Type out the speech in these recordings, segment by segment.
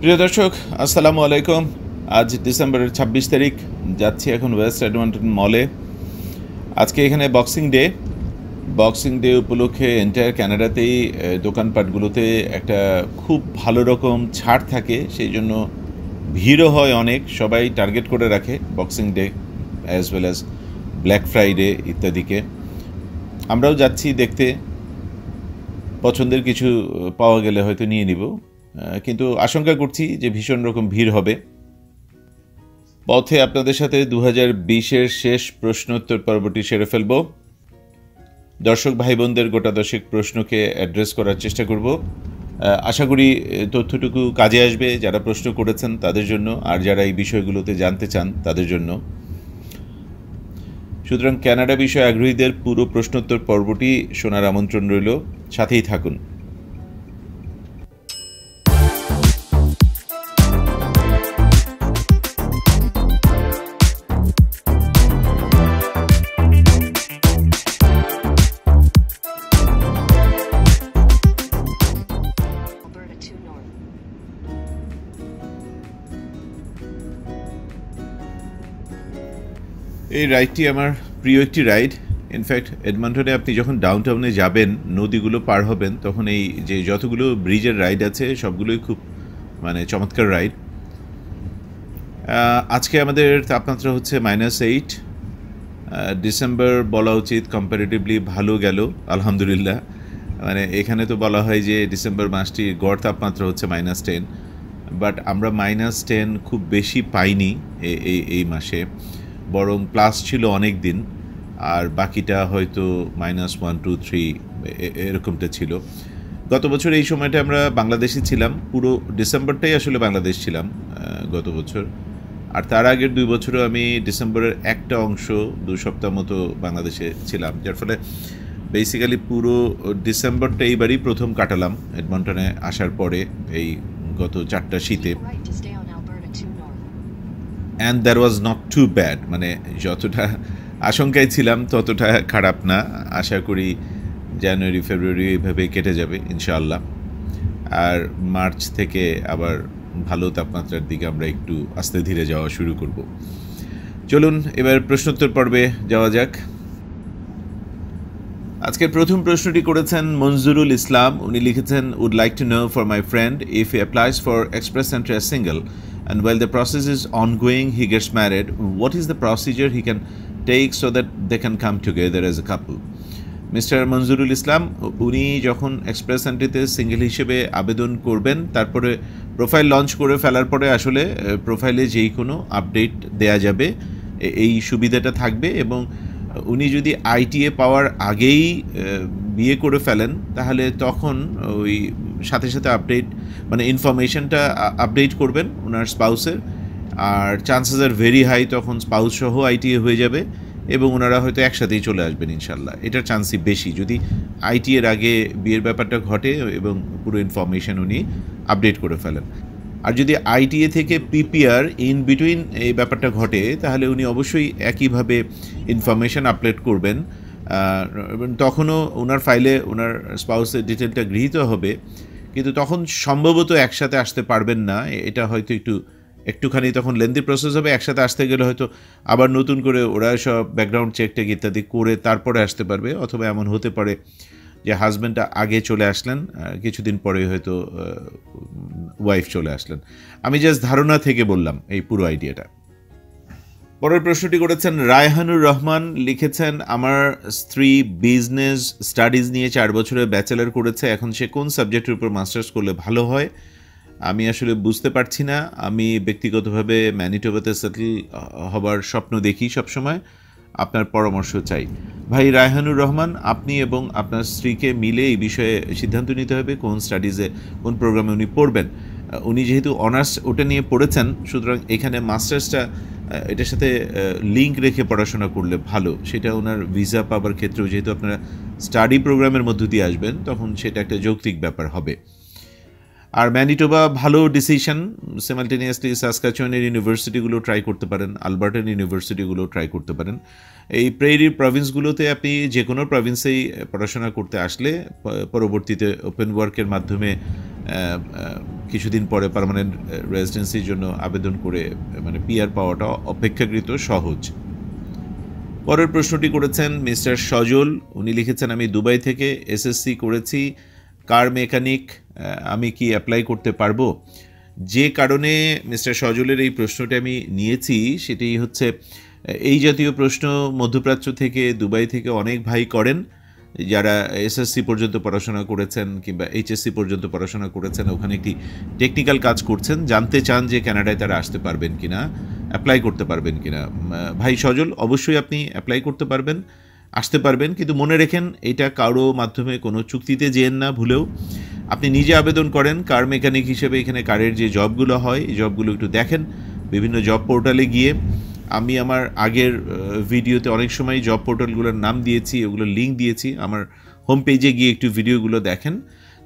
প্রিয় দর্শক আসসালামু আলাইকুম আজ ডিসেম্বরের ছাব্বিশ তারিখ যাচ্ছি এখন ওয়েস্ট এডমন্টন মলে আজকে এখানে বক্সিং ডে বক্সিং ডে উপলক্ষে এন্টায়ার ক্যানাডাতেই দোকানপাটগুলোতে একটা খুব ভালো রকম ছাড় থাকে সেই জন্য ভিড়ও হয় অনেক সবাই টার্গেট করে রাখে Boxing Day as well as Black Friday ইত্যাদিকে আমরাও যাচ্ছি দেখতে পছন্দের কিছু পাওয়া গেলে হয়তো নিয়ে নিব কিন্তু আশঙ্কা করছি যে ভীষণ রকম ভিড় হবে পথে আপনাদের সাথে দু হাজার বিশের শেষ প্রশ্নোত্তর পর্বটি সেরে ফেলব দর্শক ভাই বোনদের গোটা দশেক প্রশ্নকে অ্যাড্রেস করার চেষ্টা করব আশা করি তথ্যটুকু কাজে আসবে যারা প্রশ্ন করেছেন তাদের জন্য আর যারা এই বিষয়গুলোতে জানতে চান তাদের জন্য সুতরাং ক্যানাডা বিষয়ে আগ্রহীদের পুরো প্রশ্নোত্তর পর্বটি শোনার আমন্ত্রণ রইল সাথেই থাকুন এই রাইডটি আমার প্রিয় একটি রাইড ইনফ্যাক্ট এডমান্টনে আপনি যখন ডাউন টাউনে যাবেন নদীগুলো পার হবেন তখন এই যে যতগুলো ব্রিজের রাইড আছে সবগুলোই খুব মানে চমৎকার রাইড আজকে আমাদের তাপমাত্রা হচ্ছে মাইনাস এইট ডিসেম্বর বলা উচিত কম্পারেটিভলি ভালো গেল আলহামদুলিল্লাহ মানে এখানে তো বলা হয় যে ডিসেম্বর মাসটি গড় তাপমাত্রা হচ্ছে মাইনাস টেন বাট আমরা মাইনাস টেন খুব বেশি পাইনি এই এই মাসে বরং প্লাস ছিল অনেক দিন আর বাকিটা হয়তো মাইনাস ওয়ান টু থ্রি এরকমটা ছিল গত বছর এই সময়টা আমরা বাংলাদেশে ছিলাম পুরো ডিসেম্বরটাই আসলে বাংলাদেশ ছিলাম গত বছর আর তার আগের দুই বছরও আমি ডিসেম্বরের একটা অংশ দু সপ্তাহ মতো বাংলাদেশে ছিলাম যার ফলে বেসিক্যালি পুরো ডিসেম্বরটা এইবারই প্রথম কাটালাম এডমন্টনে আসার পরে এই গত চারটা শীতে and there was not too bad মানে যতটা আশঙ্কায় ছিলাম ততটা খারাপ না আশা করি জানুয়ারি ফেব্রুয়ারি এইভাবে কেটে যাবে ইনশাআল্লাহ আর মার্চ থেকে আবার ভালো তাপমাত্রার দিকে আমরা একটু আস্তে ধীরে যাওয়া শুরু করব চলুন এবার প্রশ্নোত্তর পর্বে যাওয়া যাক আজকের প্রথম প্রশ্নটি করেছেন মঞ্জুরুল ইসলাম উনি লিখেছেন would like to know for my friend if applies for express entry single and while the process is ongoing he gets married what is the procedure he can take so that they can come together as a couple mister Manjurul Islam উনি যখন express এন্ট্রিতে single হিসেবে আবেদন করবেন তারপরে profile launch করে ফেলার পরে আসলে প্রোফাইলে যেই কোনো আপডেট দেয়া যাবে এই সুবিধাটা থাকবে এবং উনি যদি আইটিএ পাওয়ার আগেই বিয়ে করে ফেলেন তাহলে তখন ওই সাথে সাথে আপডেট মানে ইনফরমেশনটা আপডেট করবেন ওনার স্পাউসের আর চান্সেস আর ভেরি হাই তখন স্পাউস সহ আইটিএ হয়ে যাবে এবং ওনারা হয়তো একসাথেই চলে আসবেন ইনশাল্লাহ এটার চান্সই বেশি যদি আইটি এর আগে বিয়ের ব্যাপারটা ঘটে এবং পুরো ইনফরমেশন উনি আপডেট করে ফেলেন আর যদি আইটিএ থেকে পিপিআর ইন বিটুইন এই ব্যাপারটা ঘটে তাহলে উনি অবশ্যই একইভাবে ইনফরমেশান আপডেট করবেন তখনও ওনার ফাইলে ওনার স্পাউসের ডিটেলটা গৃহীত হবে কিন্তু তখন সম্ভবত একসাথে আসতে পারবেন না এটা হয়তো একটু একটুখানি তখন লেন্দি প্রসেস হবে একসাথে আসতে গেলে হয়তো আবার নতুন করে ওরা সব ব্যাকগ্রাউন্ড চেক টেক ইত্যাদি করে তারপরে আসতে পারবে অথবা এমন হতে পারে যে হাজব্যান্ডটা আগে চলে আসলেন কিছুদিন পরে হয়তো ওয়াইফ চলে আসলেন আমি জাস্ট ধারণা থেকে বললাম এই পুরো আইডিয়াটা পরের প্রশ্নটি করেছেন রায়হানুর রহমান লিখেছেন আমার স্ত্রী বিজনেস স্টাডিজ নিয়ে চার বছরে ব্যাচেলার করেছে এখন সে কোন সাবজেক্টের উপর মাস্টার্স করলে ভালো হয় আমি আসলে বুঝতে পারছি না আমি ব্যক্তিগতভাবে ম্যানিটোবাতে সেটেল হবার স্বপ্ন দেখি সবসময় আপনার পরামর্শ চাই ভাই রায়হানুর রহমান আপনি এবং আপনার স্ত্রীকে মিলে এই বিষয়ে সিদ্ধান্ত নিতে হবে কোন স্টাডিজে কোন প্রোগ্রামে উনি পড়বেন উনি যেহেতু অনার্স ওটা নিয়ে পড়েছেন সুতরাং এখানে মাস্টার্সটা এটার সাথে লিঙ্ক রেখে পড়াশোনা করলে ভালো সেটা ওনার ভিসা পাবার ক্ষেত্রেও যেহেতু আপনারা স্টাডি প্রোগ্রামের মধ্য দিয়ে আসবেন তখন সেটা একটা যৌক্তিক ব্যাপার হবে আর ম্যানিটোবা ভালো ডিসিশন সেমালটেনিয়াসলি সাসকাচনের ইউনিভার্সিটিগুলো ট্রাই করতে পারেন আলবার্টান ইউনিভার্সিটিগুলো ট্রাই করতে পারেন এই প্রেরির প্রভিন্সগুলোতে আপনি যে কোনো প্রভিন্সেই পড়াশোনা করতে আসলে পরবর্তীতে ওপেন ওয়ার্কের মাধ্যমে কিছুদিন পরে পারমানেন্ট রেজিডেন্সির uh, জন্য আবেদন করে uh, মানে পিআর পাওয়াটা অপেক্ষাকৃত সহজ পরের প্রশ্নটি করেছেন মিস্টার সজল উনি লিখেছেন আমি দুবাই থেকে এসএসসি করেছি কার মেকানিক uh, আমি কি অ্যাপ্লাই করতে পারবো যে কারণে মিস্টার সজলের এই প্রশ্নটি আমি নিয়েছি সেটি হচ্ছে এই জাতীয় প্রশ্ন মধ্যপ্রাচ্য থেকে দুবাই থেকে অনেক ভাই করেন যারা এসএসসি পর্যন্ত পড়াশোনা করেছেন কিংবা এইচএসসি পর্যন্ত পড়াশোনা করেছেন ওখানে একটি টেকনিক্যাল কাজ করছেন জানতে চান যে ক্যানাডায় তারা আসতে পারবেন কি না অ্যাপ্লাই করতে পারবেন কি না ভাই সজল অবশ্যই আপনি অ্যাপ্লাই করতে পারবেন আসতে পারবেন কিন্তু মনে রেখেন এটা কারো মাধ্যমে কোনো চুক্তিতে যেন না ভুলেও আপনি নিজে আবেদন করেন কার মেকানিক হিসেবে এখানে কারের যে জবগুলো হয় এই জবগুলো একটু দেখেন বিভিন্ন জব পোর্টালে গিয়ে আমি আমার আগের ভিডিওতে অনেক সময় জব পোর্টালগুলোর নাম দিয়েছি ওগুলোর লিঙ্ক দিয়েছি আমার হোম পেজে গিয়ে একটু ভিডিওগুলো দেখেন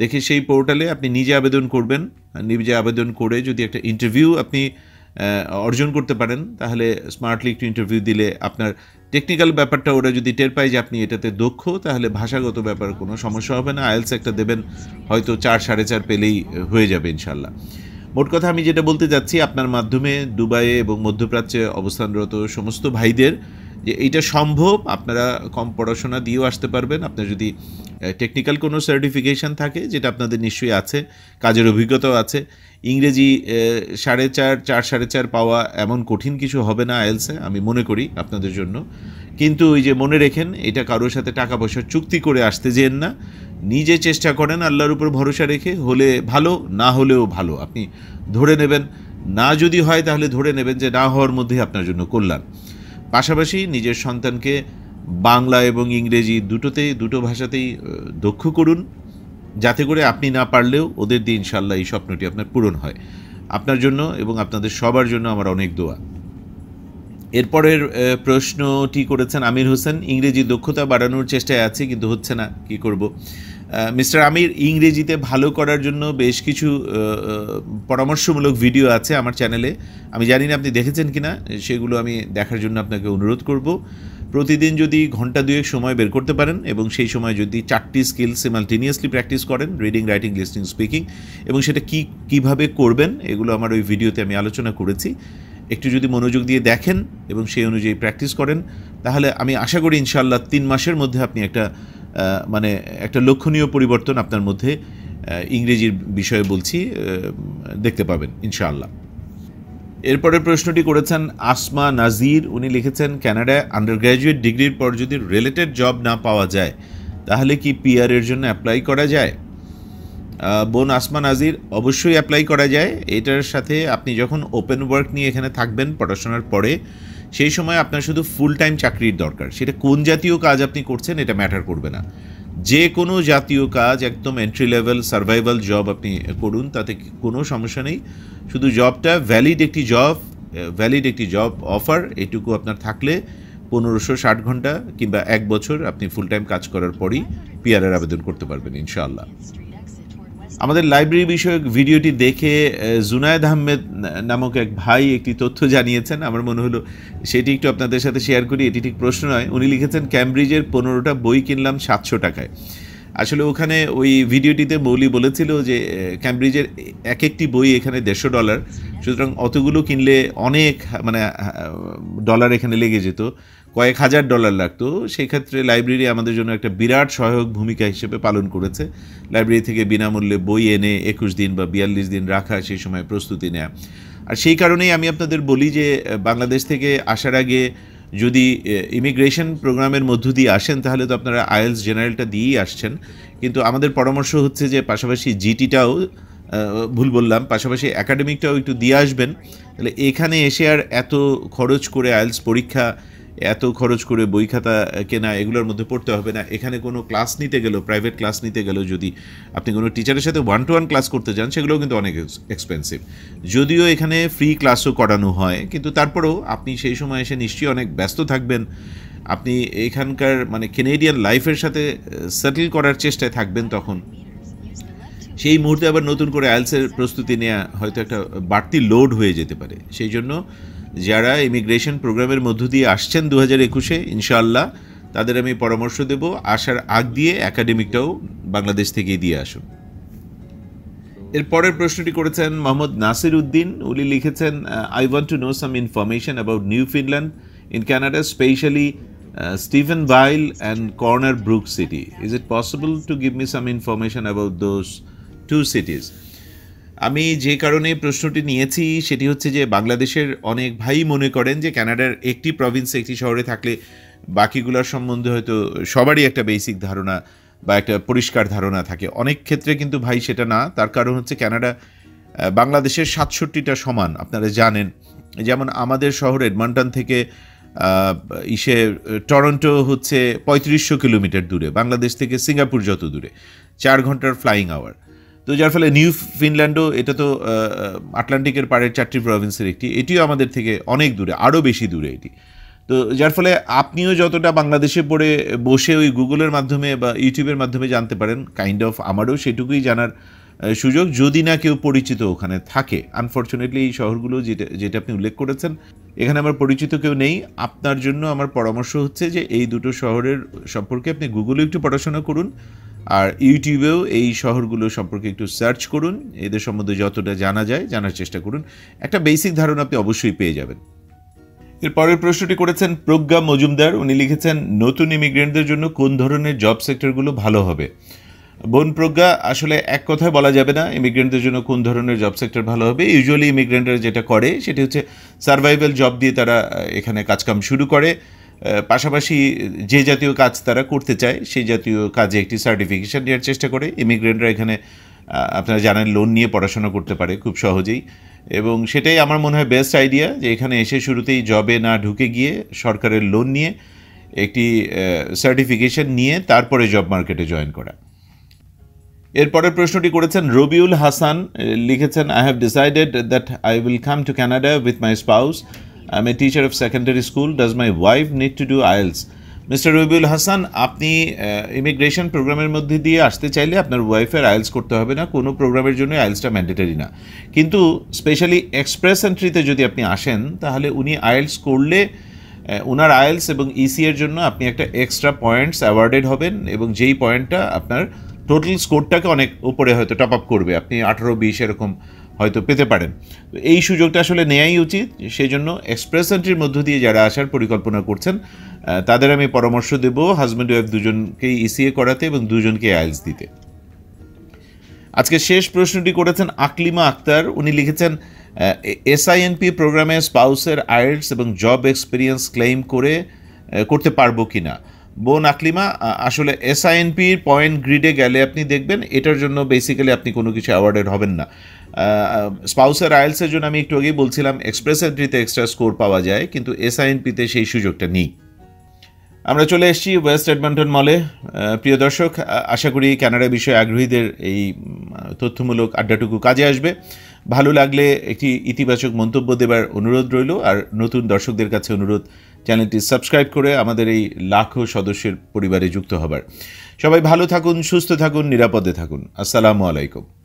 দেখে সেই পোর্টালে আপনি নিজে আবেদন করবেন নিজে আবেদন করে যদি একটা ইন্টারভিউ আপনি অর্জন করতে পারেন তাহলে স্মার্টলি একটু ইন্টারভিউ দিলে আপনার টেকনিক্যাল ব্যাপারটা ওরা যদি টের পায় যে আপনি এটাতে দক্ষ তাহলে ভাষাগত ব্যাপার কোনো সমস্যা হবে না আয়েলস একটা দেবেন হয়তো চার সাড়ে চার পেলেই হয়ে যাবে ইনশাল্লাহ মোট কথা আমি যেটা বলতে চাচ্ছি আপনার মাধ্যমে দুবাইয়ে এবং মধ্যপ্রাচ্যে অবস্থানরত সমস্ত ভাইদের যে এইটা সম্ভব আপনারা কম পড়াশোনা দিয়েও আসতে পারবেন আপনার যদি টেকনিক্যাল কোনো সার্টিফিকেশান থাকে যেটা আপনাদের নিশ্চয়ই আছে কাজের অভিজ্ঞতাও আছে ইংরেজি সাড়ে চার চার সাড়ে চার পাওয়া এমন কঠিন কিছু হবে না আয়েলসে আমি মনে করি আপনাদের জন্য কিন্তু ওই যে মনে রেখেন এটা কারোর সাথে টাকা পয়সার চুক্তি করে আসতে যেন না নিজে চেষ্টা করেন আল্লাহর উপর ভরসা রেখে হলে ভালো না হলেও ভালো আপনি ধরে নেবেন না যদি হয় তাহলে ধরে নেবেন যে না হওয়ার মধ্যেই আপনার জন্য কল্যাণ পাশাপাশি নিজের সন্তানকে বাংলা এবং ইংরেজি দুটোতে দুটো ভাষাতেই দক্ষ করুন যাতে করে আপনি না পারলেও ওদের দিয়ে ইনশাল্লাহ এই স্বপ্নটি আপনার পূরণ হয় আপনার জন্য এবং আপনাদের সবার জন্য আমার অনেক দোয়া এরপরের প্রশ্নটি করেছেন আমির হোসেন ইংরেজি দক্ষতা বাড়ানোর চেষ্টায় আছে কিন্তু হচ্ছে না কি করব মিস্টার আমির ইংরেজিতে ভালো করার জন্য বেশ কিছু পরামর্শমূলক ভিডিও আছে আমার চ্যানেলে আমি জানি না আপনি দেখেছেন কি না সেগুলো আমি দেখার জন্য আপনাকে অনুরোধ করব প্রতিদিন যদি ঘন্টা দুয়েক সময় বের করতে পারেন এবং সেই সময় যদি চারটি স্কিল সিমালটেনিয়াসলি প্র্যাকটিস করেন রিডিং রাইটিং লিস্টিং স্পিকিং এবং সেটা কি কিভাবে করবেন এগুলো আমার ওই ভিডিওতে আমি আলোচনা করেছি একটু যদি মনোযোগ দিয়ে দেখেন এবং সেই অনুযায়ী প্র্যাকটিস করেন তাহলে আমি আশা করি ইনশাল্লাহ তিন মাসের মধ্যে আপনি একটা মানে একটা লক্ষণীয় পরিবর্তন আপনার মধ্যে ইংরেজির বিষয়ে বলছি দেখতে পাবেন ইনশাআল্লাহ এরপরের প্রশ্নটি করেছেন আসমা নাজির উনি লিখেছেন ক্যানাডায় আন্ডার গ্র্যাজুয়েট ডিগ্রির পর যদি রিলেটেড জব না পাওয়া যায় তাহলে কি পিআরের এর জন্য অ্যাপ্লাই করা যায় বোন আসমা নাজির অবশ্যই অ্যাপ্লাই করা যায় এটার সাথে আপনি যখন ওপেন ওয়ার্ক নিয়ে এখানে থাকবেন পড়াশোনার পরে সেই সময় আপনার শুধু ফুল টাইম চাকরির দরকার সেটা কোন জাতীয় কাজ আপনি করছেন এটা ম্যাটার করবে না যে কোনো জাতীয় কাজ একদম এন্ট্রি লেভেল সার্ভাইভাল জব আপনি করুন তাতে কোনো সমস্যা নেই শুধু জবটা ভ্যালিড একটি জব ভ্যালিড একটি জব অফার এটুকু আপনার থাকলে পনেরোশো ষাট ঘন্টা কিংবা এক বছর আপনি ফুল টাইম কাজ করার পরই পিআরের আবেদন করতে পারবেন ইনশাআল্লাহ আমাদের লাইব্রেরি বিষয়ক ভিডিওটি দেখে জুনায়দ আহমেদ নামক এক ভাই একটি তথ্য জানিয়েছেন আমার মনে হলো সেটি একটু আপনাদের সাথে শেয়ার করি এটি ঠিক প্রশ্ন নয় উনি লিখেছেন ক্যামব্রিজের পনেরোটা বই কিনলাম সাতশো টাকায় আসলে ওখানে ওই ভিডিওটিতে মৌলি বলেছিল যে ক্যামব্রিজের এক একটি বই এখানে দেড়শো ডলার সুতরাং অতগুলো কিনলে অনেক মানে ডলার এখানে লেগে যেত কয়েক হাজার ডলার লাগতো সেই ক্ষেত্রে লাইব্রেরি আমাদের জন্য একটা বিরাট সহায়ক ভূমিকা হিসেবে পালন করেছে লাইব্রেরি থেকে বিনামূল্যে বই এনে একুশ দিন বা বিয়াল্লিশ দিন রাখা সেই সময় প্রস্তুতি নেয়া আর সেই কারণেই আমি আপনাদের বলি যে বাংলাদেশ থেকে আসার আগে যদি ইমিগ্রেশন প্রোগ্রামের মধ্য দিয়ে আসেন তাহলে তো আপনারা আয়েলস জেনারেলটা দিয়েই আসছেন কিন্তু আমাদের পরামর্শ হচ্ছে যে পাশাপাশি জিটিটাও ভুল বললাম পাশাপাশি একাডেমিকটাও একটু দিয়ে আসবেন তাহলে এখানে এসে আর এত খরচ করে আয়েলস পরীক্ষা এত খরচ করে বই খাতা কেনা এগুলোর মধ্যে পড়তে হবে না এখানে কোনো ক্লাস নিতে গেলেও প্রাইভেট ক্লাস নিতে গেলেও যদি আপনি কোনো টিচারের সাথে ওয়ান টু ওয়ান ক্লাস করতে যান সেগুলোও কিন্তু অনেক এক্সপেন্সিভ যদিও এখানে ফ্রি ক্লাসও করানো হয় কিন্তু তারপরেও আপনি সেই সময় এসে নিশ্চয়ই অনেক ব্যস্ত থাকবেন আপনি এখানকার মানে কেনেডিয়ান লাইফের সাথে সেটেল করার চেষ্টায় থাকবেন তখন সেই মুহূর্তে আবার নতুন করে আয়েলসের প্রস্তুতি নেওয়া হয়তো একটা বাড়তি লোড হয়ে যেতে পারে সেই জন্য যারা ইমিগ্রেশন প্রোগ্রামের মধ্য দিয়ে আসছেন দু হাজার একুশে ইনশাআল্লাহ তাদের আমি পরামর্শ দেব আসার আগ দিয়ে একাডেমিকটাও বাংলাদেশ থেকে দিয়ে আসুন এর পরের প্রশ্নটি করেছেন মোহাম্মদ নাসির উদ্দিন উনি লিখেছেন I want to know some information about Newfoundland in Canada specially Stephenville and Corner Brook city is it possible to give me some information about those two cities আমি যে কারণে প্রশ্নটি নিয়েছি সেটি হচ্ছে যে বাংলাদেশের অনেক ভাই মনে করেন যে কানাডার একটি প্রভিন্স একটি শহরে থাকলে বাকিগুলোর সম্বন্ধে হয়তো সবারই একটা বেসিক ধারণা বা একটা পরিষ্কার ধারণা থাকে অনেক ক্ষেত্রে কিন্তু ভাই সেটা না তার কারণ হচ্ছে ক্যানাডা বাংলাদেশের সাতষট্টিটা সমান আপনারা জানেন যেমন আমাদের শহর এডমন্টন থেকে ইসে টরন্টো হচ্ছে পঁয়ত্রিশশো কিলোমিটার দূরে বাংলাদেশ থেকে সিঙ্গাপুর যত দূরে চার ঘন্টার ফ্লাইং আওয়ার তো যার ফলে নিউ ফিনল্যান্ডও এটা তো আটলান্টিকের পাড়ের চারটি প্রভিন্সের একটি এটিও আমাদের থেকে অনেক দূরে আরও বেশি দূরে এটি তো যার ফলে আপনিও যতটা বাংলাদেশে পড়ে বসে ওই গুগলের মাধ্যমে বা ইউটিউবের মাধ্যমে জানতে পারেন কাইন্ড অফ আমারও সেটুকুই জানার সুযোগ যদি না কেউ পরিচিত ওখানে থাকে আনফর্চুনেটলি এই শহরগুলো যেটা যেটা আপনি উল্লেখ করেছেন এখানে আমার পরিচিত কেউ নেই আপনার জন্য আমার পরামর্শ হচ্ছে যে এই দুটো শহরের সম্পর্কে আপনি গুগলে একটু পড়াশোনা করুন আর ইউটিউবেও এই শহরগুলো সম্পর্কে একটু সার্চ করুন এদের সম্বন্ধে যতটা জানা যায় জানার চেষ্টা করুন একটা বেসিক ধারণা আপনি অবশ্যই পেয়ে যাবেন এর পরের প্রশ্নটি করেছেন প্রজ্ঞা মজুমদার উনি লিখেছেন নতুন ইমিগ্রেন্টদের জন্য কোন ধরনের জব সেক্টরগুলো ভালো হবে বোন প্রজ্ঞা আসলে এক কথায় বলা যাবে না ইমিগ্রেন্টদের জন্য কোন ধরনের জব সেক্টর ভালো হবে ইউজুয়ালি ইমিগ্রেন্টরা যেটা করে সেটি হচ্ছে সার্ভাইভাল জব দিয়ে তারা এখানে কাজকাম শুরু করে পাশাপাশি যে জাতীয় কাজ তারা করতে চায় সেই জাতীয় কাজে একটি সার্টিফিকেশান নেওয়ার চেষ্টা করে ইমিগ্রেন্টরা এখানে আপনারা জানেন লোন নিয়ে পড়াশোনা করতে পারে খুব সহজেই এবং সেটাই আমার মনে হয় বেস্ট আইডিয়া যে এখানে এসে শুরুতেই জবে না ঢুকে গিয়ে সরকারের লোন নিয়ে একটি সার্টিফিকেশান নিয়ে তারপরে জব মার্কেটে জয়েন করা এরপরের প্রশ্নটি করেছেন রবিউল হাসান লিখেছেন I have decided that I will come to Canada with my spouse I am a teacher of secondary school does my wife need to do IELTS mister Rabiul Hasan আপনি ইমিগ্রেশন প্রোগ্রামের মধ্যে দিয়ে আসতে চাইলে আপনার ওয়াইফের আইলস করতে হবে না কোনো প্রোগ্রামের জন্য আইলসটা ম্যান্ডেটারি না কিন্তু স্পেশালি এক্সপ্রেস এন্ট্রিতে যদি আপনি আসেন তাহলে উনি আইলস করলে ওনার আইলস এবং ইসি e এর জন্য আপনি একটা এক্সট্রা পয়েন্টস অ্যাওয়ার্ডেড হবেন এবং যেই পয়েন্টটা আপনার টোটাল স্কোরটাকে অনেক উপরে হয়তো টপ আপ করবে আপনি আঠারো বিশ এরকম হয়তো পেতে পারেন তো এই সুযোগটা আসলে নেয়াই উচিত সেই জন্য এক্সপ্রেস এন্ট্রির মধ্য দিয়ে যারা আসার পরিকল্পনা করছেন তাদের আমি পরামর্শ দেব হাজব্যান্ড ওয়াইফ দুজনকেই ইসিএ e করাতে এবং দুজনকে আইলস দিতে আজকে শেষ প্রশ্নটি করেছেন আকলিমা আক্তার উনি লিখেছেন এসআইএনপি প্রোগ্রামে স্পাউসের আইলস এবং জব এক্সপিরিয়েন্স ক্লেইম করে করতে পারবো কি না বোন আকলিমা আসলে এসআইএনপির পয়েন্ট গ্রিডে গেলে আপনি দেখবেন এটার জন্য বেসিক্যালি আপনি কোনো কিছু অ্যাওয়ার্ডেড হবেন না স্পাউসের আয়েলসের জন্য আমি একটু আগেই বলছিলাম এক্সপ্রেস এন্ট্রিতে এক্সট্রা স্কোর পাওয়া যায় কিন্তু এসআইএনপিতে সেই সুযোগটা নেই আমরা চলে এসেছি ওয়েস্ট এডমন্টন মলে প্রিয় দর্শক আশা করি ক্যানাডা বিষয়ে আগ্রহীদের এই তথ্যমূলক আড্ডাটুকু কাজে আসবে ভালো লাগলে একটি ইতিবাচক মন্তব্য দেবার অনুরোধ রইল আর নতুন দর্শকদের কাছে অনুরোধ চ্যানেলটি সাবস্ক্রাইব করে আমাদের এই লাখো সদস্যের পরিবারে যুক্ত হবার সবাই ভালো থাকুন সুস্থ থাকুন নিরাপদে থাকুন আসসালামু আলাইকুম